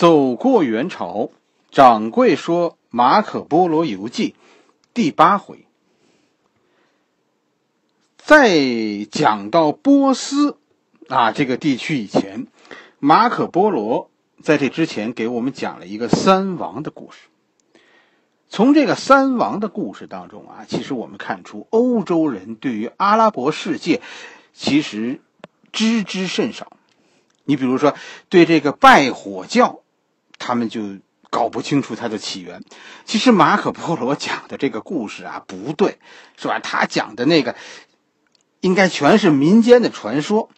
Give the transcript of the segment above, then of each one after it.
走过元朝，掌柜说《马可·波罗游记》第八回，在讲到波斯啊这个地区以前，马可·波罗在这之前给我们讲了一个三王的故事。从这个三王的故事当中啊，其实我们看出欧洲人对于阿拉伯世界其实知之甚少。你比如说对这个拜火教。他们就搞不清楚它的起源。其实马可波罗讲的这个故事啊，不对，是吧？他讲的那个应该全是民间的传说。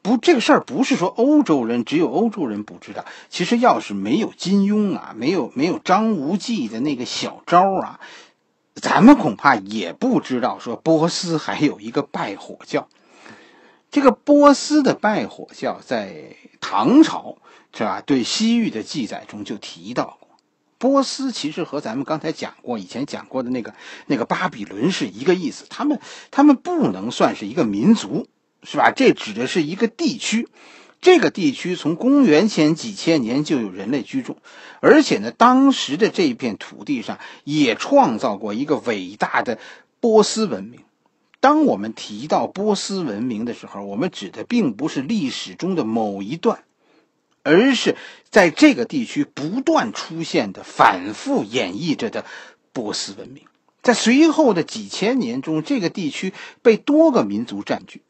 不，这个事儿不是说欧洲人只有欧洲人不知道。其实要是没有金庸啊，没有没有张无忌的那个小招啊，咱们恐怕也不知道说波斯还有一个拜火教。这个波斯的拜火教在唐朝。是吧？对西域的记载中就提到过，波斯其实和咱们刚才讲过、以前讲过的那个、那个巴比伦是一个意思。他们他们不能算是一个民族，是吧？这指的是一个地区。这个地区从公元前几千年就有人类居住，而且呢，当时的这片土地上也创造过一个伟大的波斯文明。当我们提到波斯文明的时候，我们指的并不是历史中的某一段。而是在这个地区不断出现的、反复演绎着的波斯文明。在随后的几千年中，这个地区被多个民族占据。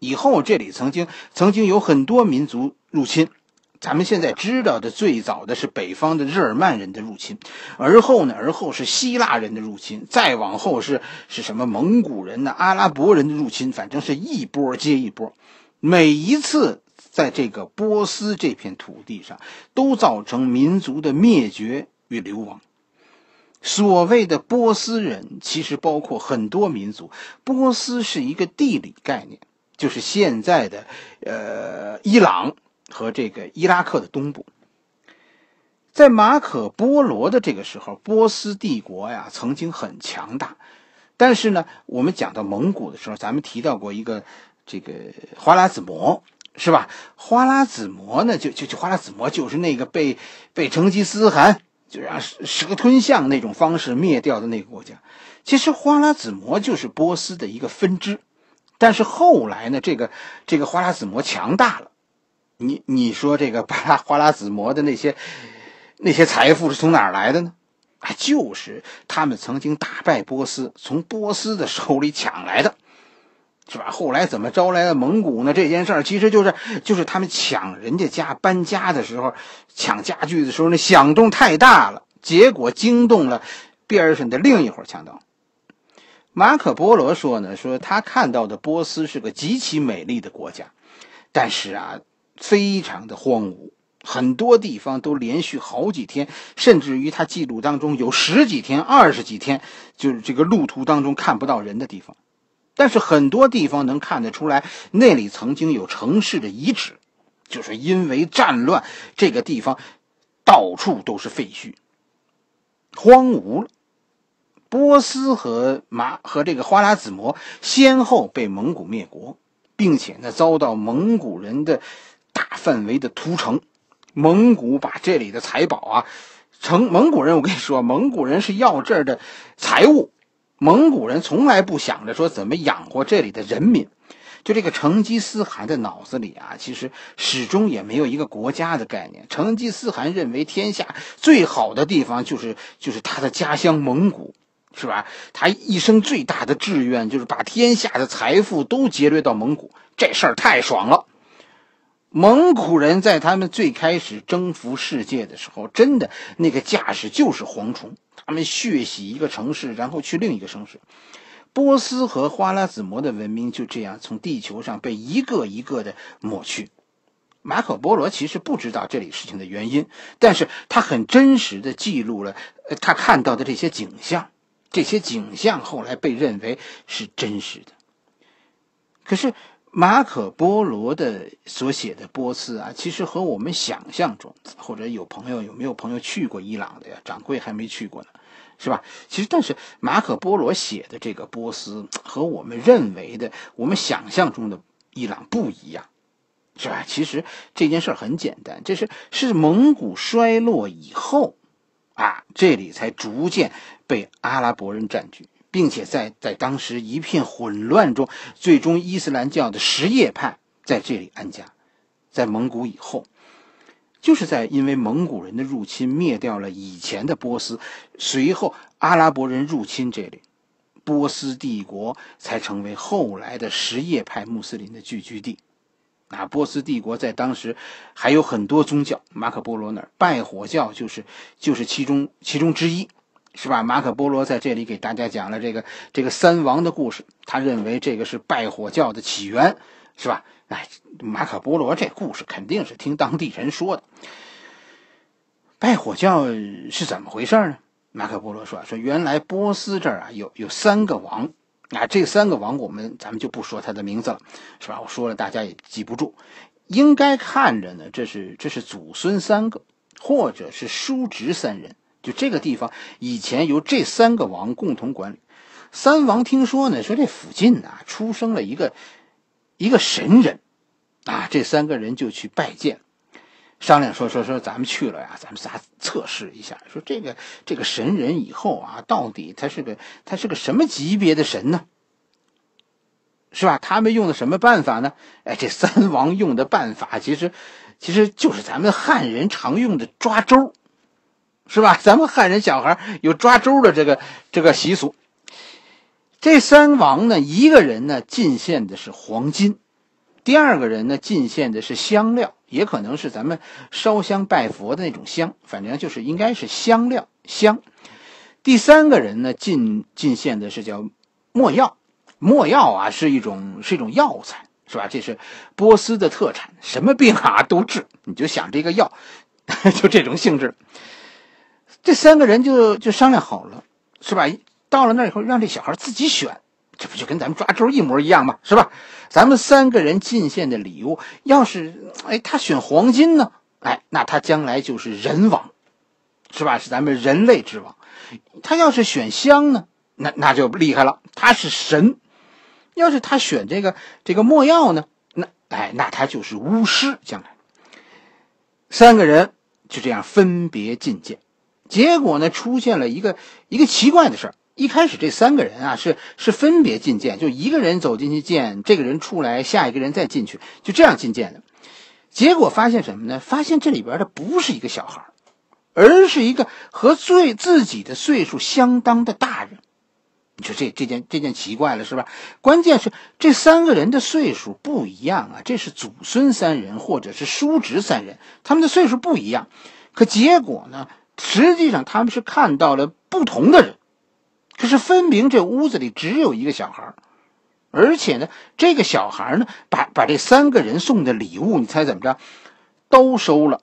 以后这里曾经曾经有很多民族入侵。咱们现在知道的最早的是北方的日耳曼人的入侵，而后呢，而后是希腊人的入侵，再往后是是什么蒙古人、的阿拉伯人的入侵，反正是一波接一波。每一次。在这个波斯这片土地上，都造成民族的灭绝与流亡。所谓的波斯人，其实包括很多民族。波斯是一个地理概念，就是现在的呃伊朗和这个伊拉克的东部。在马可·波罗的这个时候，波斯帝国呀曾经很强大，但是呢，我们讲到蒙古的时候，咱们提到过一个这个花剌子模。是吧？花剌子模呢？就就就花剌子模，就是那个被被成吉思汗就让蛇吞象那种方式灭掉的那个国家。其实花剌子模就是波斯的一个分支，但是后来呢，这个这个花剌子模强大了。你你说这个巴 拉花剌子模的那些那些财富是从哪儿来的呢？啊，就是他们曾经打败波斯，从波斯的手里抢来的。是吧？后来怎么招来了蒙古呢？这件事儿其实就是，就是他们抢人家家搬家的时候，抢家具的时候，那响动太大了，结果惊动了边上的另一伙强盗。马可·波罗说呢，说他看到的波斯是个极其美丽的国家，但是啊，非常的荒芜，很多地方都连续好几天，甚至于他记录当中有十几天、二十几天，就是这个路途当中看不到人的地方。但是很多地方能看得出来，那里曾经有城市的遗址，就是因为战乱，这个地方到处都是废墟、荒芜了。波斯和马和这个花剌子模先后被蒙古灭国，并且呢遭到蒙古人的大范围的屠城。蒙古把这里的财宝啊，成蒙古人，我跟你说，蒙古人是要这儿的财物。蒙古人从来不想着说怎么养活这里的人民，就这个成吉思汗的脑子里啊，其实始终也没有一个国家的概念。成吉思汗认为天下最好的地方就是就是他的家乡蒙古，是吧？他一生最大的志愿就是把天下的财富都劫掠到蒙古，这事儿太爽了。蒙古人在他们最开始征服世界的时候，真的那个架势就是蝗虫。他们血洗一个城市，然后去另一个城市。波斯和花拉子模的文明就这样从地球上被一个一个的抹去。马可·波罗其实不知道这里事情的原因，但是他很真实的记录了他看到的这些景象。这些景象后来被认为是真实的。可是，马可·波罗的所写的波斯啊，其实和我们想象中，或者有朋友有没有朋友去过伊朗的呀？掌柜还没去过呢，是吧？其实，但是马可·波罗写的这个波斯和我们认为的、我们想象中的伊朗不一样，是吧？其实这件事很简单，这是是蒙古衰落以后啊，这里才逐渐被阿拉伯人占据。并且在在当时一片混乱中，最终伊斯兰教的什叶派在这里安家。在蒙古以后，就是在因为蒙古人的入侵灭掉了以前的波斯，随后阿拉伯人入侵这里，波斯帝国才成为后来的什叶派穆斯林的聚居地。那波斯帝国在当时还有很多宗教，马可波罗那儿拜火教就是就是其中其中之一。是吧？马可波罗在这里给大家讲了这个这个三王的故事，他认为这个是拜火教的起源，是吧？哎，马可波罗这故事肯定是听当地人说的。拜火教是怎么回事呢？马可波罗说说，原来波斯这儿啊有有三个王，啊，这三个王我们咱们就不说他的名字了，是吧？我说了，大家也记不住。应该看着呢，这是这是祖孙三个，或者是叔侄三人。就这个地方以前由这三个王共同管理。三王听说呢，说这附近呐出生了一个一个神人，啊，这三个人就去拜见，商量说说说，咱们去了呀，咱们仨测试一下，说这个这个神人以后啊，到底他是个他是个什么级别的神呢？是吧？他们用的什么办法呢？哎，这三王用的办法其实其实就是咱们汉人常用的抓周。是吧？咱们汉人小孩有抓周的这个这个习俗。这三王呢，一个人呢进献的是黄金，第二个人呢进献的是香料，也可能是咱们烧香拜佛的那种香，反正就是应该是香料香。第三个人呢进进献的是叫墨药，墨药啊是一种是一种药材，是吧？这是波斯的特产，什么病啊都治。你就想这个药，就这种性质。这三个人就就商量好了，是吧？到了那以后，让这小孩自己选，这不就跟咱们抓阄一模一样吗？是吧？咱们三个人进献的礼物，要是哎他选黄金呢，哎，那他将来就是人王，是吧？是咱们人类之王。他要是选香呢，那那就厉害了，他是神。要是他选这个这个墨药呢，那哎，那他就是巫师。将来三个人就这样分别觐见。结果呢，出现了一个一个奇怪的事儿。一开始这三个人啊，是是分别觐见，就一个人走进去见，这个人出来，下一个人再进去，就这样觐见的。结果发现什么呢？发现这里边的不是一个小孩，而是一个和最自己的岁数相当的大人。你说这这件这件奇怪了是吧？关键是这三个人的岁数不一样啊，这是祖孙三人，或者是叔侄三人，他们的岁数不一样。可结果呢？实际上他们是看到了不同的人，可是分明这屋子里只有一个小孩而且呢，这个小孩呢，把把这三个人送的礼物，你猜怎么着，都收了。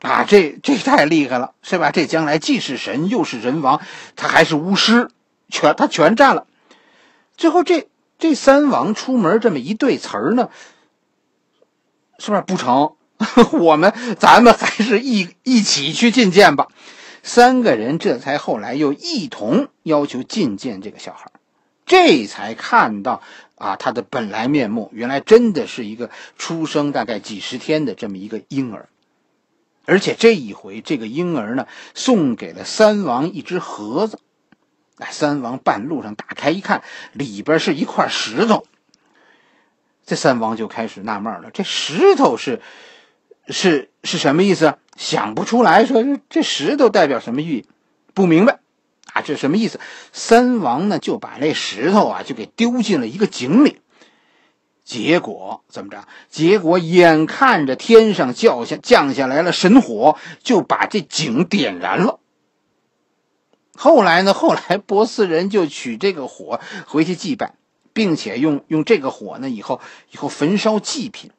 啊，这这太厉害了，是吧？这将来既是神，又是人王，他还是巫师，全他全占了。最后这这三王出门这么一对词儿呢，是不是不成？我们咱们还是一一起去觐见吧。三个人这才后来又一同要求觐见这个小孩，这才看到啊他的本来面目，原来真的是一个出生大概几十天的这么一个婴儿。而且这一回，这个婴儿呢送给了三王一只盒子。三王半路上打开一看，里边是一块石头。这三王就开始纳闷了：这石头是？是是什么意思？想不出来，说这石头代表什么寓意？不明白啊，这什么意思？三王呢就把那石头啊就给丢进了一个井里，结果怎么着？结果眼看着天上掉下降下来了神火，就把这井点燃了。后来呢？后来波斯人就取这个火回去祭拜，并且用用这个火呢以后以后焚烧祭品。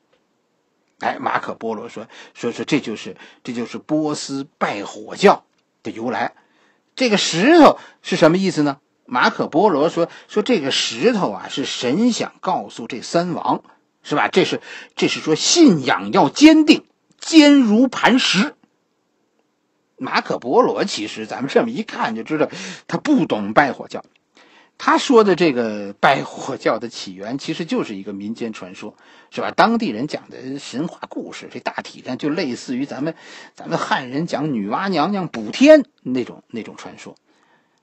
哎，马可·波罗说说说，这就是这就是波斯拜火教的由来。这个石头是什么意思呢？马可·波罗说说这个石头啊，是神想告诉这三王，是吧？这是这是说信仰要坚定，坚如磐石。马可·波罗其实，咱们这么一看就知道，他不懂拜火教。他说的这个拜火教的起源，其实就是一个民间传说。是吧？当地人讲的神话故事，这大体上就类似于咱们，咱们汉人讲女娲娘娘补天那种那种传说。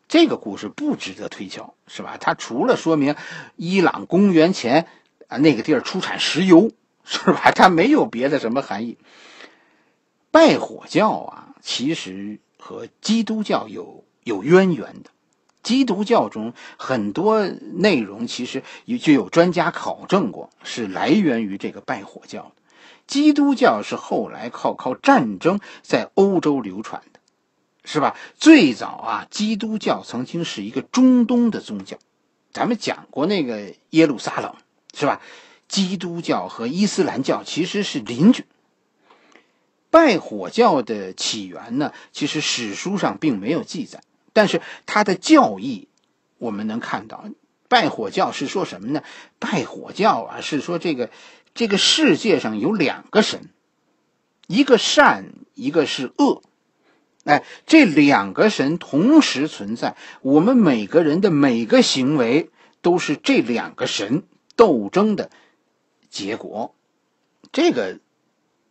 这个故事不值得推敲，是吧？它除了说明伊朗公元前啊那个地儿出产石油，是吧？它没有别的什么含义。拜火教啊，其实和基督教有有渊源的。基督教中很多内容其实就有专家考证过，是来源于这个拜火教的。基督教是后来靠靠战争在欧洲流传的，是吧？最早啊，基督教曾经是一个中东的宗教，咱们讲过那个耶路撒冷，是吧？基督教和伊斯兰教其实是邻居。拜火教的起源呢，其实史书上并没有记载。但是他的教义，我们能看到，拜火教是说什么呢？拜火教啊，是说这个这个世界上有两个神，一个善，一个是恶，哎，这两个神同时存在，我们每个人的每个行为都是这两个神斗争的结果，这个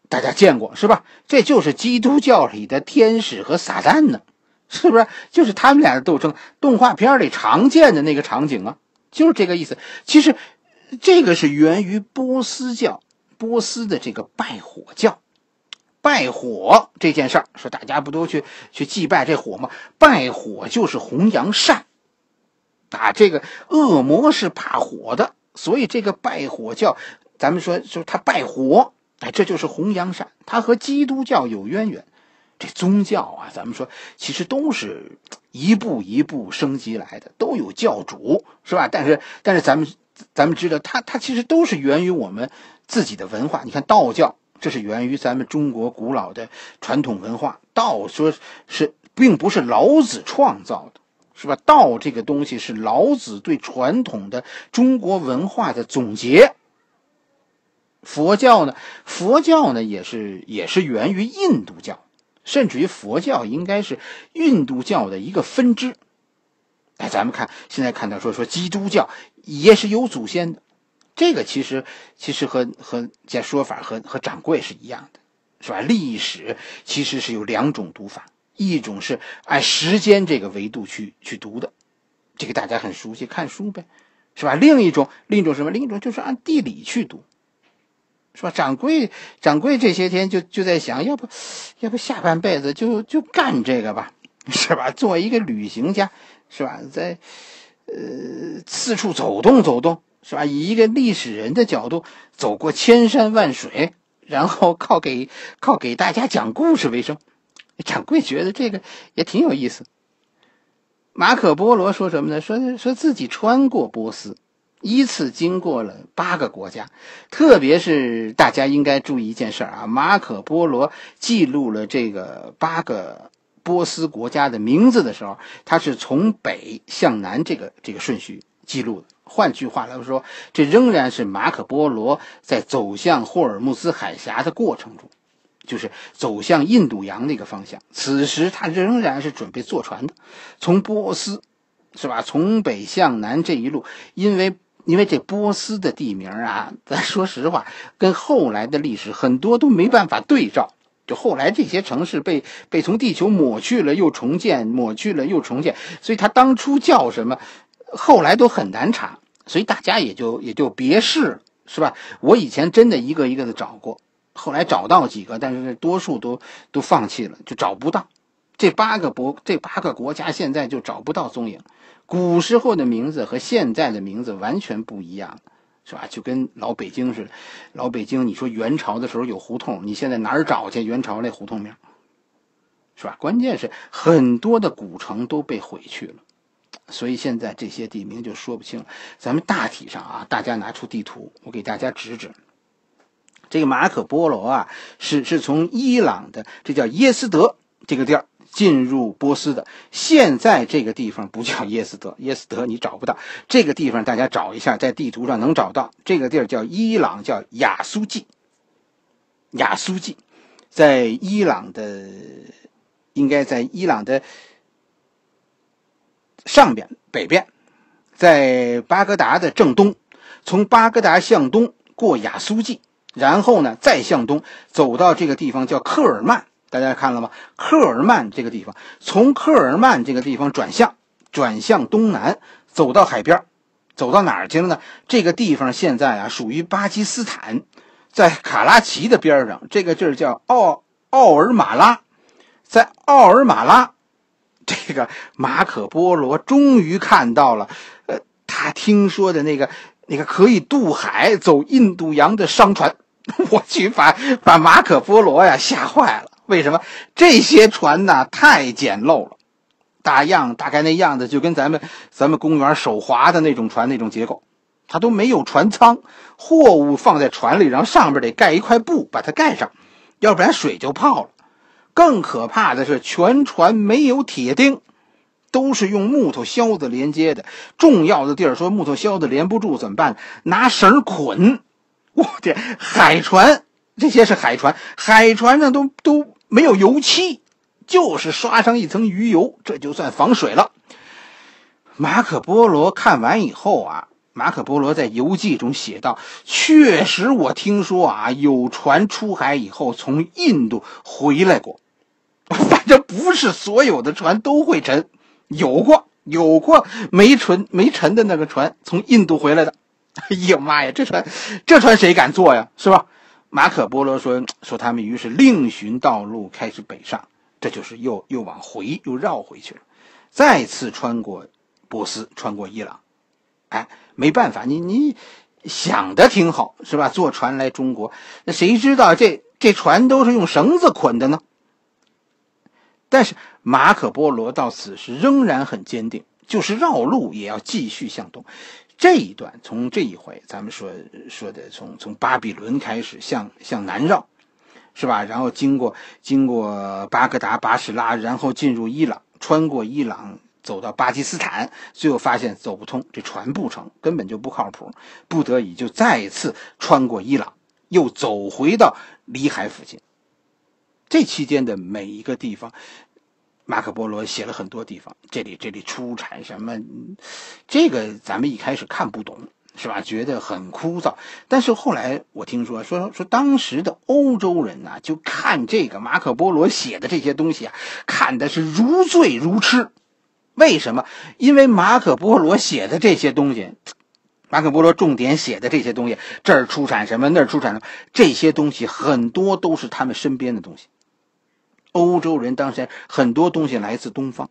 大家见过是吧？这就是基督教里的天使和撒旦呢。是不是就是他们俩的斗争？动画片里常见的那个场景啊，就是这个意思。其实，这个是源于波斯教，波斯的这个拜火教，拜火这件事儿，说大家不都去去祭拜这火吗？拜火就是弘扬善，啊，这个恶魔是怕火的，所以这个拜火教，咱们说就是他拜火，哎，这就是弘扬善。他和基督教有渊源。这宗教啊，咱们说其实都是一步一步升级来的，都有教主是吧？但是但是，咱们咱们知道，它它其实都是源于我们自己的文化。你看，道教这是源于咱们中国古老的传统文化，道说是并不是老子创造的，是吧？道这个东西是老子对传统的中国文化的总结。佛教呢，佛教呢也是也是源于印度教。甚至于佛教应该是印度教的一个分支。哎，咱们看现在看到说说基督教也是有祖先的，这个其实其实和和这说法和和掌柜是一样的，是吧？历史其实是有两种读法，一种是按时间这个维度去去读的，这个大家很熟悉，看书呗，是吧？另一种另一种什么？另一种就是按地理去读。说掌柜，掌柜这些天就就在想，要不要不下半辈子就就干这个吧，是吧？做一个旅行家，是吧？在呃四处走动走动，是吧？以一个历史人的角度走过千山万水，然后靠给靠给大家讲故事为生。掌柜觉得这个也挺有意思。马可·波罗说什么呢？说说自己穿过波斯。依次经过了八个国家，特别是大家应该注意一件事儿啊，马可·波罗记录了这个八个波斯国家的名字的时候，他是从北向南这个这个顺序记录的。换句话来说，这仍然是马可·波罗在走向霍尔木斯海峡的过程中，就是走向印度洋那个方向。此时他仍然是准备坐船的，从波斯，是吧？从北向南这一路，因为因为这波斯的地名啊，咱说实话，跟后来的历史很多都没办法对照。就后来这些城市被被从地球抹去了，又重建，抹去了又重建，所以它当初叫什么，后来都很难查。所以大家也就也就别试，是吧？我以前真的一个一个的找过，后来找到几个，但是多数都都放弃了，就找不到。这八个国这八个国家现在就找不到踪影。古时候的名字和现在的名字完全不一样，是吧？就跟老北京似的，老北京，你说元朝的时候有胡同，你现在哪儿找去？元朝那胡同名，是吧？关键是很多的古城都被毁去了，所以现在这些地名就说不清。咱们大体上啊，大家拿出地图，我给大家指指。这个马可·波罗啊，是是从伊朗的，这叫耶斯德这个地儿。进入波斯的，现在这个地方不叫耶斯德，耶斯德你找不到。这个地方大家找一下，在地图上能找到。这个地儿叫伊朗，叫亚苏季。亚苏季在伊朗的，应该在伊朗的上边，北边，在巴格达的正东。从巴格达向东过亚苏季，然后呢再向东走到这个地方叫克尔曼。大家看了吗？科尔曼这个地方，从科尔曼这个地方转向，转向东南，走到海边，走到哪儿去了呢？这个地方现在啊，属于巴基斯坦，在卡拉奇的边上，这个地儿叫奥奥尔马拉，在奥尔马拉，这个马可波罗终于看到了，呃，他听说的那个那个可以渡海走印度洋的商船，我去把把马可波罗呀吓坏了。为什么这些船呢？太简陋了，大样大概那样子就跟咱们咱们公园手划的那种船那种结构，它都没有船舱，货物放在船里，然后上边得盖一块布把它盖上，要不然水就泡了。更可怕的是，全船没有铁钉，都是用木头销子连接的。重要的地儿说木头销子连不住怎么办？拿绳捆。我天，海船这些是海船，海船上都都。没有油漆，就是刷上一层鱼油，这就算防水了。马可波罗看完以后啊，马可波罗在游记中写道：“确实，我听说啊，有船出海以后从印度回来过。反正不是所有的船都会沉，有过，有过没沉没沉的那个船从印度回来的。哎呀妈呀，这船，这船谁敢坐呀？是吧？”马可·波罗说：“说他们于是另寻道路，开始北上，这就是又又往回又绕回去了，再次穿过波斯，穿过伊朗。哎，没办法，你你想的挺好是吧？坐船来中国，那谁知道这这船都是用绳子捆的呢？但是马可·波罗到此时仍然很坚定。”就是绕路也要继续向东，这一段从这一回咱们说说的从从巴比伦开始向向南绕，是吧？然后经过经过巴格达、巴士拉，然后进入伊朗，穿过伊朗走到巴基斯坦，最后发现走不通，这船不成，根本就不靠谱，不得已就再次穿过伊朗，又走回到里海附近。这期间的每一个地方。马可波罗写了很多地方，这里这里出产什么，这个咱们一开始看不懂，是吧？觉得很枯燥。但是后来我听说，说说当时的欧洲人呢，就看这个马可波罗写的这些东西啊，看的是如醉如痴。为什么？因为马可波罗写的这些东西，马可波罗重点写的这些东西，这儿出产什么，那儿出产什么，这些东西很多都是他们身边的东西。欧洲人当时很多东西来自东方，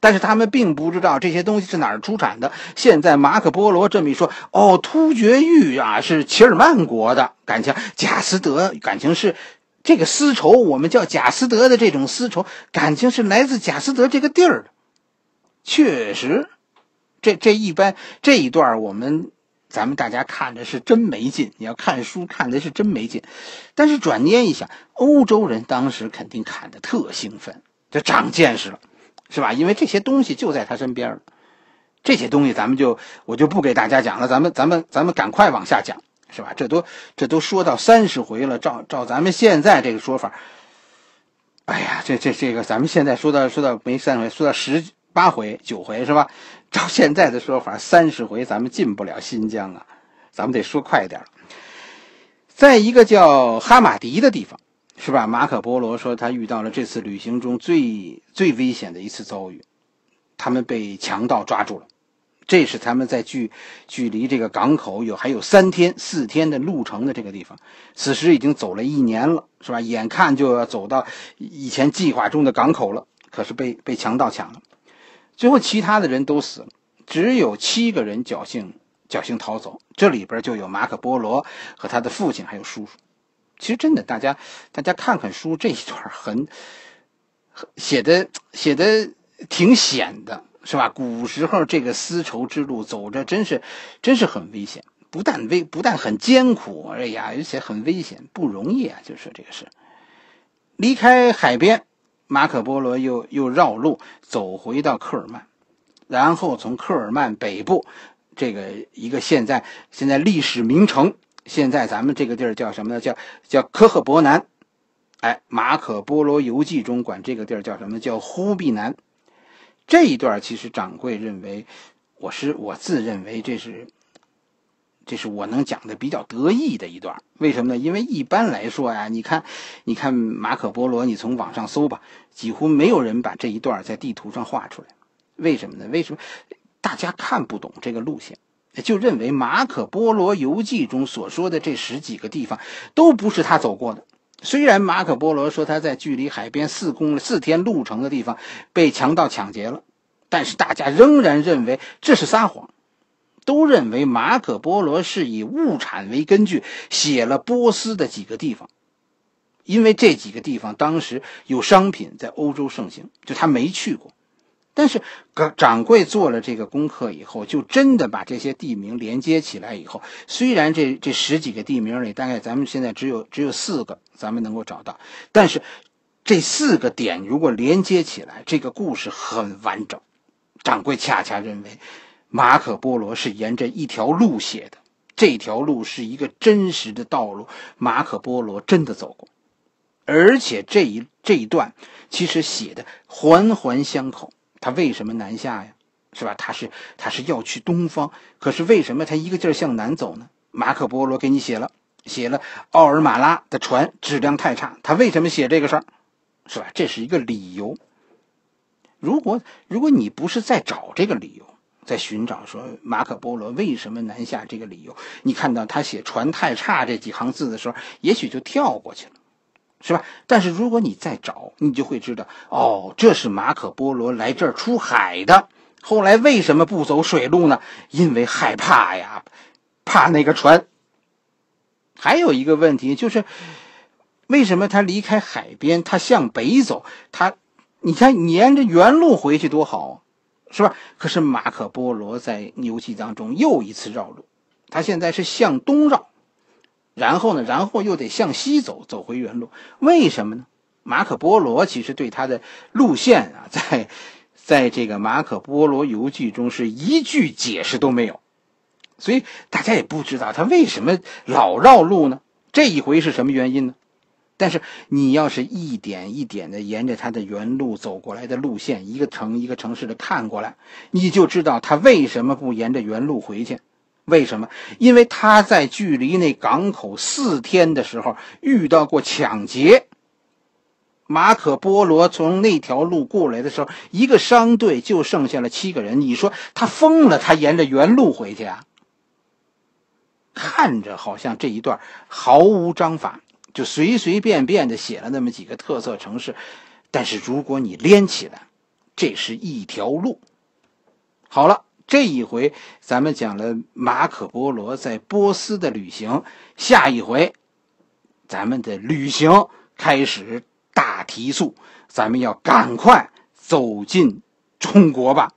但是他们并不知道这些东西是哪儿出产的。现在马可·波罗这么一说，哦，突厥玉啊是齐尔曼国的，感情贾斯德感情是这个丝绸，我们叫贾斯德的这种丝绸，感情是来自贾斯德这个地儿的。确实，这这一般这一段我们。咱们大家看的是真没劲，你要看书看的是真没劲，但是转念一想，欧洲人当时肯定看的特兴奋，就长见识了，是吧？因为这些东西就在他身边这些东西咱们就我就不给大家讲了，咱们咱们咱们赶快往下讲，是吧？这都这都说到三十回了，照照咱们现在这个说法，哎呀，这这这个咱们现在说到说到没三十回，说到十八回九回是吧？照现在的说法，三十回咱们进不了新疆啊，咱们得说快点在一个叫哈马迪的地方，是吧？马可波罗说他遇到了这次旅行中最最危险的一次遭遇，他们被强盗抓住了。这是他们在距距离这个港口有还有三天四天的路程的这个地方，此时已经走了一年了，是吧？眼看就要走到以前计划中的港口了，可是被被强盗抢了。最后，其他的人都死了，只有七个人侥幸侥幸逃走。这里边就有马可·波罗和他的父亲，还有叔叔。其实，真的，大家大家看看书这一段，很写的写的挺险的，是吧？古时候这个丝绸之路走着，真是真是很危险，不但危不但很艰苦，哎呀，而且很危险，不容易啊！就是这个是离开海边。马可波罗又又绕路走回到科尔曼，然后从科尔曼北部这个一个现在现在历史名城，现在咱们这个地儿叫什么呢？叫叫科赫伯南。哎，马可波罗游记中管这个地儿叫什么呢？叫忽必南。这一段其实掌柜认为，我是我自认为这是。这是我能讲的比较得意的一段，为什么呢？因为一般来说呀，你看，你看马可波罗，你从网上搜吧，几乎没有人把这一段在地图上画出来。为什么呢？为什么大家看不懂这个路线，就认为马可波罗游记中所说的这十几个地方都不是他走过的？虽然马可波罗说他在距离海边四公里、四天路程的地方被强盗抢劫了，但是大家仍然认为这是撒谎。都认为马可·波罗是以物产为根据写了波斯的几个地方，因为这几个地方当时有商品在欧洲盛行，就他没去过。但是，掌柜做了这个功课以后，就真的把这些地名连接起来以后，虽然这这十几个地名里，大概咱们现在只有只有四个咱们能够找到，但是这四个点如果连接起来，这个故事很完整。掌柜恰恰认为。马可波罗是沿着一条路写的，这条路是一个真实的道路，马可波罗真的走过。而且这一这一段其实写的环环相扣。他为什么南下呀？是吧？他是他是要去东方，可是为什么他一个劲儿向南走呢？马可波罗给你写了写了奥尔马拉的船质量太差，他为什么写这个事儿？是吧？这是一个理由。如果如果你不是在找这个理由。在寻找说马可波罗为什么南下这个理由，你看到他写船太差这几行字的时候，也许就跳过去了，是吧？但是如果你再找，你就会知道，哦，这是马可波罗来这儿出海的，后来为什么不走水路呢？因为害怕呀，怕那个船。还有一个问题就是，为什么他离开海边，他向北走？他，你看沿着原路回去多好。是吧？可是马可波罗在游记当中又一次绕路，他现在是向东绕，然后呢，然后又得向西走，走回原路。为什么呢？马可波罗其实对他的路线啊，在在这个马可波罗游记中是一句解释都没有，所以大家也不知道他为什么老绕路呢？这一回是什么原因呢？但是你要是一点一点的沿着他的原路走过来的路线，一个城一个城市的看过来，你就知道他为什么不沿着原路回去，为什么？因为他在距离那港口四天的时候遇到过抢劫。马可·波罗从那条路过来的时候，一个商队就剩下了七个人。你说他疯了？他沿着原路回去啊？看着好像这一段毫无章法。就随随便便的写了那么几个特色城市，但是如果你连起来，这是一条路。好了，这一回咱们讲了马可·波罗在波斯的旅行，下一回咱们的旅行开始大提速，咱们要赶快走进中国吧。